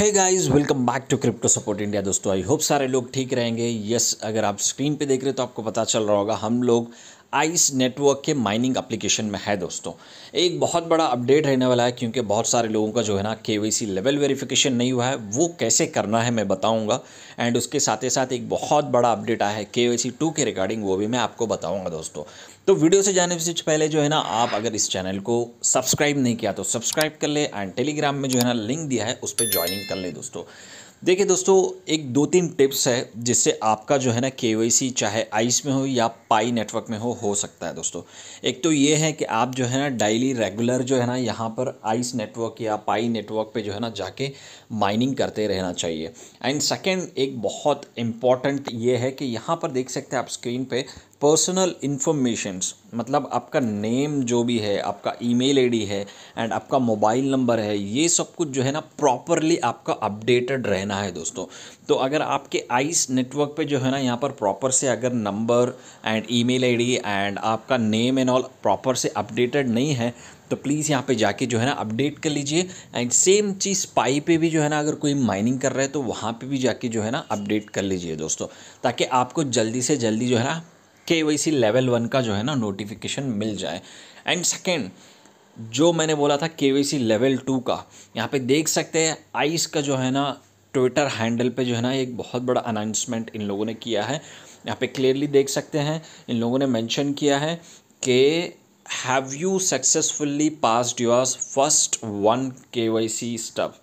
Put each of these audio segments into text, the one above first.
है guys welcome back to crypto support India दोस्तों I hope सारे लोग ठीक रहेंगे यस yes, अगर आप स्क्रीन पे देख रहे हो तो आपको पता चल रहा होगा हम लोग आइस नेटवर्क के माइनिंग एप्लीकेशन में है दोस्तों एक बहुत बड़ा अपडेट रहने वाला है क्योंकि बहुत सारे लोगों का जो है ना के लेवल वेरिफिकेशन नहीं हुआ है वो कैसे करना है मैं बताऊंगा एंड उसके साथ ही साथ एक बहुत बड़ा अपडेट आया है के सी टू के रिगार्डिंग वो भी मैं आपको बताऊँगा दोस्तों तो वीडियो से जाने से पहले जो है ना आप अगर इस चैनल को सब्सक्राइब नहीं किया तो सब्सक्राइब कर ले एंड टेलीग्राम में जो है ना लिंक दिया है उस पर ज्वाइनिंग कर ले दोस्तों देखिए दोस्तों एक दो तीन टिप्स है जिससे आपका जो है ना के चाहे आइस में हो या पाई नेटवर्क में हो हो सकता है दोस्तों एक तो ये है कि आप जो है ना डेली रेगुलर जो है ना यहाँ पर आइस नेटवर्क या पाई नेटवर्क पे जो है ना जाके माइनिंग करते रहना चाहिए एंड सेकेंड एक बहुत इम्पॉर्टेंट ये है कि यहाँ पर देख सकते हैं आप स्क्रीन पर पर्सनल इन्फॉर्मेशंस मतलब आपका नेम जो भी है आपका ईमेल आईडी है एंड आपका मोबाइल नंबर है ये सब कुछ जो है ना प्रॉपरली आपका अपडेटेड रहना है दोस्तों तो अगर आपके आइस नेटवर्क पे जो है ना यहाँ पर प्रॉपर से अगर number and email ID and आपका नेम एंड ऑल प्रॉपर से अपडेटेड नहीं है तो प्लीज़ यहाँ पे जाके जो है ना अपडेट कर लीजिए एंड सेम चीज़ पाई पे भी जो है ना अगर कोई माइनिंग कर रहा है तो वहाँ पे भी जाके जो है ना अपडेट कर लीजिए दोस्तों ताकि आपको जल्दी से जल्दी जो है ना के वाई सी लेवल वन का जो है ना नोटिफिकेशन मिल जाए एंड सेकेंड जो मैंने बोला था के वाई सी लेवल टू का यहाँ पे देख सकते हैं आइस का जो है ना ट्विटर हैंडल पे जो है ना एक बहुत बड़ा अनाउंसमेंट इन लोगों ने किया है यहाँ पे क्लियरली देख सकते हैं इन लोगों ने मेंशन किया है कि have you successfully passed yours first one K Y C stuff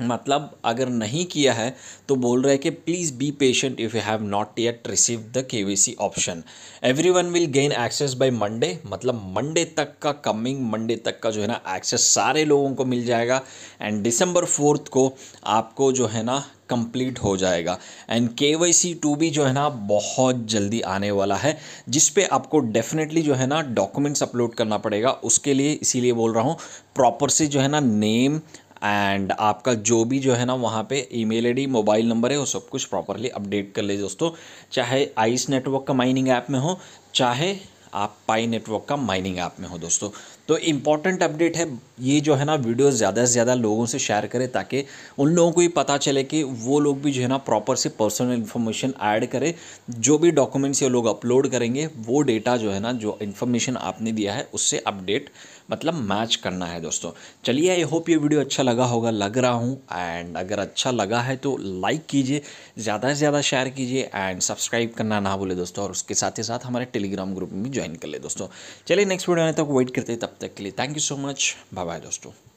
मतलब अगर नहीं किया है तो बोल रहे हैं कि please be patient if you have not yet receive the K V C option every one will gain access by Monday मतलब मंडे तक का कमिंग मंडे तक का जो है ना एक्सेस सारे लोगों को मिल जाएगा एंड डिसम्बर फोर्थ को आपको जो है ना कंप्लीट हो जाएगा एंड के वाई सी टू भी जो है ना बहुत जल्दी आने वाला है जिस पे आपको डेफिनेटली जो है ना डॉक्यूमेंट्स अपलोड करना पड़ेगा उसके लिए इसीलिए बोल रहा हूँ प्रॉपर से जो है ना नेम एंड आपका जो भी जो है ना वहाँ पे ईमेल आईडी मोबाइल नंबर है वो सब कुछ प्रॉपरली अपडेट कर ले दोस्तों चाहे आइस नेटवर्क का माइनिंग ऐप में हो चाहे आप पाई नेटवर्क का माइनिंग ऐप में हो दोस्तों तो इम्पॉर्टेंट अपडेट है ये जो है ना वीडियो ज़्यादा से ज़्यादा लोगों से शेयर करें ताकि उन लोगों को भी पता चले कि वो लोग भी जो है ना प्रॉपर से पर्सनल इन्फॉर्मेशन ऐड करें जो भी डॉक्यूमेंट्स ये लोग अपलोड करेंगे वो डेटा जो है ना जो इन्फॉर्मेशन आपने दिया है उससे अपडेट मतलब मैच करना है दोस्तों चलिए आई होप ये वीडियो अच्छा लगा होगा लग रहा हूँ एंड अगर अच्छा लगा है तो लाइक कीजिए ज़्यादा से ज़्यादा शेयर कीजिए एंड सब्सक्राइब करना ना भूले दोस्तों और उसके साथ ही साथ हमारे टेलीग्राम ग्रुप में ज्वाइन कर ले दोस्तों चलिए नेक्स्ट वीडियो आने तक वेट करते तब तब तक के लिए thank you so much bye bye दोस्तों